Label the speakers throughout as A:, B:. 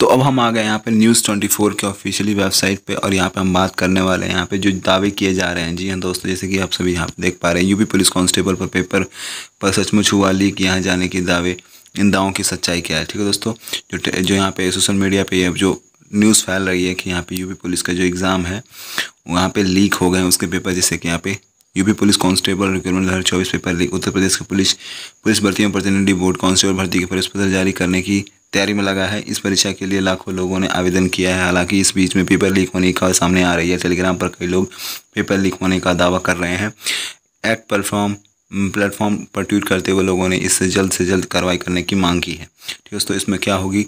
A: तो अब हम आ गए यहाँ पे न्यूज़ ट्वेंटी फोर के ऑफिशियली वेबसाइट पे और यहाँ पे हम बात करने वाले हैं यहाँ पे जो दावे किए जा रहे हैं जी हाँ दोस्तों जैसे कि आप सभी यहाँ पे देख पा रहे हैं यूपी पुलिस कांस्टेबल पर पेपर पर सचमुच हुआ लीक यहाँ जाने के दावे इन दावों की सच्चाई क्या है ठीक है दोस्तों जो जो यहाँ पे सोशल मीडिया पे जो न्यूज़ फैल रही है कि यहाँ पे यूपी पुलिस का जो एग्ज़ाम है वहाँ पे लीक हो गए उसके पेपर जैसे कि यहाँ पे यूपी पुलिस कांस्टेबल रिक्रूटमेंट दो हज़ार चौबीस पेपर लीक उत्तर प्रदेश के पुलिस पुलिस भर्ती एवं प्रतिनिधि बोर्ड कांस्टेबल भर्ती के परिस्पत्र पत्र जारी करने की तैयारी में लगा है इस परीक्षा के लिए लाखों लोगों ने आवेदन किया है हालांकि इस बीच में पेपर लीक होने का सामने आ रही है टेलीग्राम पर कई लोग पेपर लीक होने का दावा कर रहे हैं एक्ट प्लेटफॉर्म प्लेटफॉर्म पर ट्वीट करते हुए लोगों ने इससे जल्द से जल्द कार्रवाई करने की मांग की है ठीक दोस्तों इसमें क्या होगी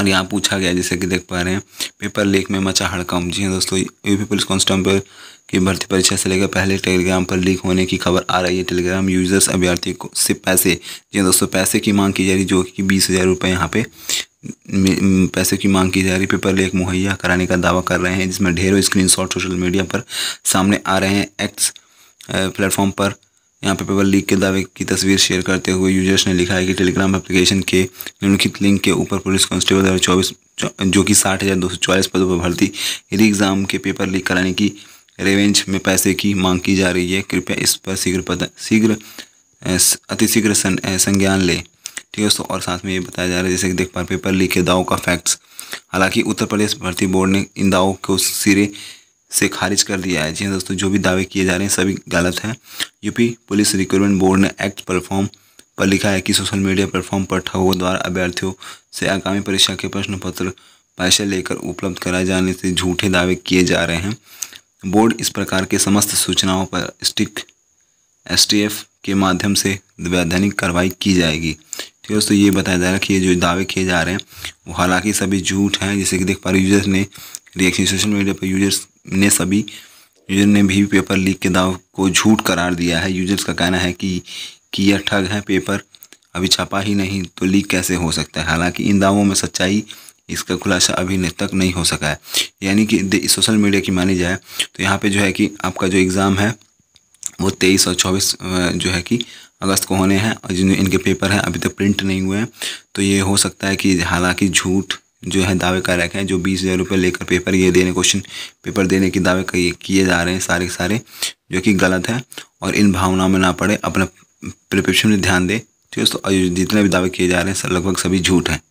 A: और यहाँ पूछा गया जैसे कि देख पा रहे हैं पेपर लीक में मचा हड़कम जी हाँ दोस्तों यूपी पुलिस कांस्टेबल की भर्ती परीक्षा से लेकर पहले टेलीग्राम पर लीक होने की खबर आ रही है टेलीग्राम यूजर्स अभ्यर्थी को से पैसे जी हाँ दोस्तों पैसे की मांग की जा रही जो कि बीस हज़ार रुपये यहाँ पे पैसे की मांग की जा रही पेपर लेक मुहैया कराने का दावा कर रहे हैं जिसमें ढेरों स्क्रीन सोशल मीडिया पर सामने आ रहे हैं एक्स प्लेटफॉर्म पर यहाँ पे पेपर लीक के दावे की तस्वीर शेयर करते हुए यूजर्स ने लिखा है कि टेलीग्राम एप्लीकेशन के निम्नलिखित लिंक के ऊपर पुलिस कांस्टेबल दो चौबीस जो कि साठ हज़ार दो सौ चौबीस पदों पर भर्ती री एग्ज़ाम के पेपर लीक कराने की रेवेंज में पैसे की मांग की जा रही है कृपया इस पर शीघ्र पद शीघ्र अतिशीघ्र संज्ञान लें ठीक है दोस्तों और साथ में ये बताया जा रहा है जैसे कि देख पा पेपर लीक के दावों का फैक्ट्स हालांकि उत्तर प्रदेश भर्ती बोर्ड ने इन दावों को सिरे से खारिज कर दिया है जी हाँ दोस्तों जो भी दावे किए जा रहे हैं सभी गलत हैं यूपी पुलिस रिक्रूटमेंट बोर्ड ने एक्ट परफॉर्म पर लिखा है कि सोशल मीडिया प्लेटफॉर्म पर ठगों द्वारा अभ्यर्थियों से आगामी परीक्षा के प्रश्न पत्र पैसे लेकर उपलब्ध कराए जाने से झूठे दावे किए जा रहे हैं बोर्ड इस प्रकार के समस्त सूचनाओं पर स्टिक एस के माध्यम से वैधानिक कार्रवाई की जाएगी ठीक है दोस्तों ये बताया जा रहा है कि ये जो दावे किए जा रहे हैं वो हालांकि सभी झूठ हैं जैसे कि देख पा रहे यूजर्स ने रिएक्शन सोशल मीडिया पर यूजर्स ने सभी यूजर ने भी पेपर लीक के दाव को झूठ करार दिया है यूजर्स का कहना है कि कि यह ठग है पेपर अभी छपा ही नहीं तो लीक कैसे हो सकता है हालांकि इन दावों में सच्चाई इसका खुलासा अभी तक नहीं हो सका है यानी कि सोशल मीडिया की मानी जाए तो यहाँ पे जो है कि आपका जो एग्ज़ाम है वो तेईस और चौबीस जो है कि अगस्त को होने हैं और जिन इनके पेपर हैं अभी तक प्रिंट नहीं हुए हैं तो ये हो सकता है कि हालांकि झूठ जो है दावे कर रखे हैं जो बीस हज़ार रुपये लेकर पेपर ये देने क्वेश्चन पेपर देने के दावे किए जा रहे हैं सारे के सारे जो कि गलत है और इन भावनाओं में ना पड़े अपना प्रिपरेशन में ध्यान दें ठीक है तो जितने भी दावे किए जा रहे हैं लगभग सभी झूठ हैं